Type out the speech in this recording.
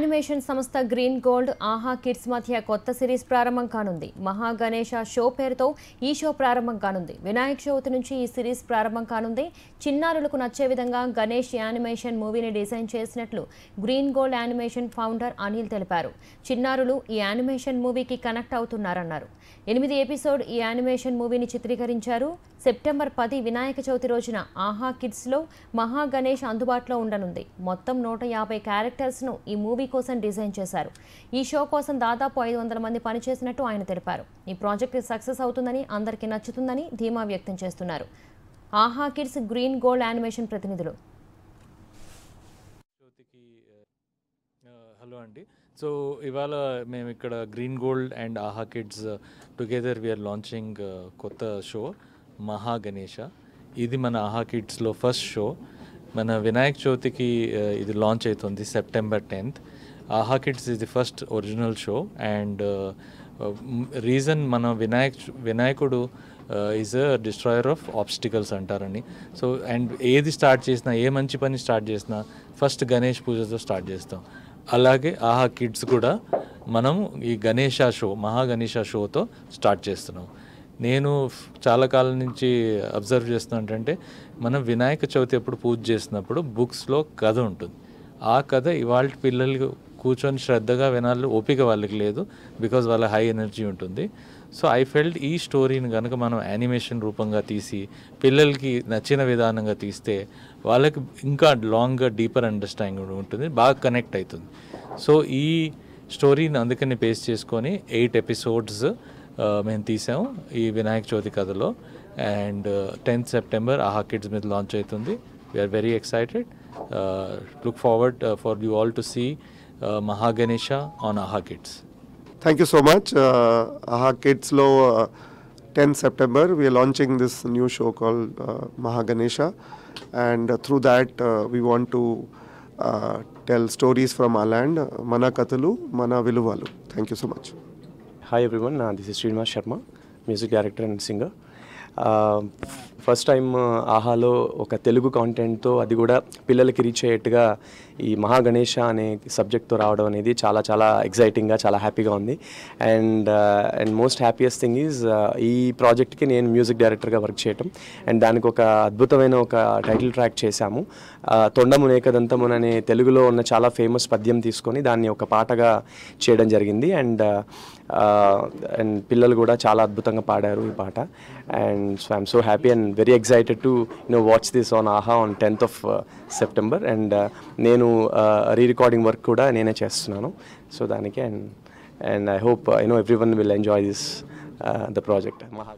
animation సంస్థ green gold ఆహా kids మధ్య కొత్త సిరీస్ ప్రారంభం కానుంది మహాగణేష షో పేరుతో ఈ షో ప్రారంభం కానుంది వినాయక చవితి నుంచి ఈ సిరీస్ ప్రారంభం కానుంది చిన్నారులకు నచ్చే విధంగా గణేష్ యానిమేషన్ మూవీని డిజైన్ చేసినట్లు green gold animation founder Anil తెలిపారు చిన్నారులు ఈ యానిమేషన్ మూవీకి కనెక్ట్ అవుతున్నారన్నారు ఎనిమిది ఎపిసోడ్ ఈ యానిమేషన్ మూవీని చిత్రీకరించారు సెప్టెంబర్ పది వినాయక చవితి రోజున ఆహా కిడ్స్లో మహాగణేష్ అందుబాటులో ఉండనుంది మొత్తం నూట యాభై క్యారెక్టర్స్ను ఈ మూవీ కోసం డిజైన్ చేశారు ఈ షో కోసం దాదాపు ఐదు వందల మంది పనిచేసినట్టు ఆయన తెలిపారు ఈ ప్రాజెక్టు సక్సెస్ అవుతుందని అందరికీ నచ్చుతుందని ధీమా వ్యక్తం చేస్తున్నారు Aha kids green gold animation ప్రతినిధులు హలో అండి సో ఇవాళ మేము ఇక్కడ green gold and Aha kids together we are launching కొత్త షో మహా గణేష ఇది మన ఆహా కిడ్స్లో ఫస్ట్ షో మన వినాయక చవితికి ఇది లాంచ్ అవుతుంది September tenth Aha kids is the first original show and reason మన వినాయక్ వినాయకుడు is a destroyer of obstacles అంటారని సో అండ్ ఏది స్టార్ట్ చేసినా ఏ మంచి పని స్టార్ట్ చేసినా ఫస్ట్ గణేష్ పూజతో స్టార్ట్ చేస్తాం అలాగే ఆహా కిడ్స్ కూడా మనం ఈ గణేష షో మహాగణేష షోతో స్టార్ట్ చేస్తున్నాం నేను చాలా కాలం నుంచి అబ్జర్వ్ చేస్తున్నా ఏంటంటే మనం వినాయక చవితి అప్పుడు పూజ చేసినప్పుడు బుక్స్లో కథ ఉంటుంది ఆ కథ ఇవాళ పిల్లలు కూర్చొని శ్రద్ధగా వినాలి ఓపిక వాళ్ళకి లేదు బికాజ్ వాళ్ళ హై ఎనర్జీ ఉంటుంది సో ఐ ఫెల్ట్ ఈ స్టోరీని కనుక మనం యానిమేషన్ రూపంగా తీసి పిల్లలకి నచ్చిన విధానంగా తీస్తే వాళ్ళకి ఇంకా లాంగ్గా డీపర్ అండర్స్టాండింగ్ ఉంటుంది బాగా కనెక్ట్ అవుతుంది సో ఈ స్టోరీని అందుకని బేస్ చేసుకొని ఎయిట్ ఎపిసోడ్స్ మేము తీసాము ఈ వినాయక చవితి కథలో and tenth September Aha kids మీద లాంచ్ అవుతుంది we are very excited look forward for you all to see Mahaganesha on Aha kids thank you so much Aha కిడ్స్లో ten September we are launching this new show call Mahaganesha and through that we want to tell stories from a land మన కథలు మన విలువలు thank you so much hi everyone this is Srinivas Sharma music director and singer first time ఆహాలో ఒక తెలుగు కాంటెంట్తో అది కూడా పిల్లలకి reach అయ్యేట్టుగా ఈ మహాగణేష అనే సబ్జెక్ట్తో రావడం అనేది చాలా చాలా ఎగ్జైటింగ్గా చాలా హ్యాపీగా ఉంది and and most happiest thing is ఈ ప్రాజెక్ట్కి నేను మ్యూజిక్ డైరెక్టర్గా వర్క్ చేయటం అండ్ దానికి ఒక అద్భుతమైన ఒక టైటిల్ ట్రాక్ చేశాము తొండమునేకదంతమున్ అనే తెలుగులో ఉన్న చాలా ఫేమస్ పద్యం తీసుకొని దాన్ని ఒక పాటగా చేయడం జరిగింది అండ్ అండ్ పిల్లలు కూడా చాలా అద్భుతంగా పాడారు ఈ పాట and so I'm so happy and very excited to know watch this on Aha on tenth of September and నేను రీ రికార్డింగ్ వర్క్ కూడా నేనే చేస్తున్నాను సో దానికి and and I hope I know everyone will enjoy this the project మహా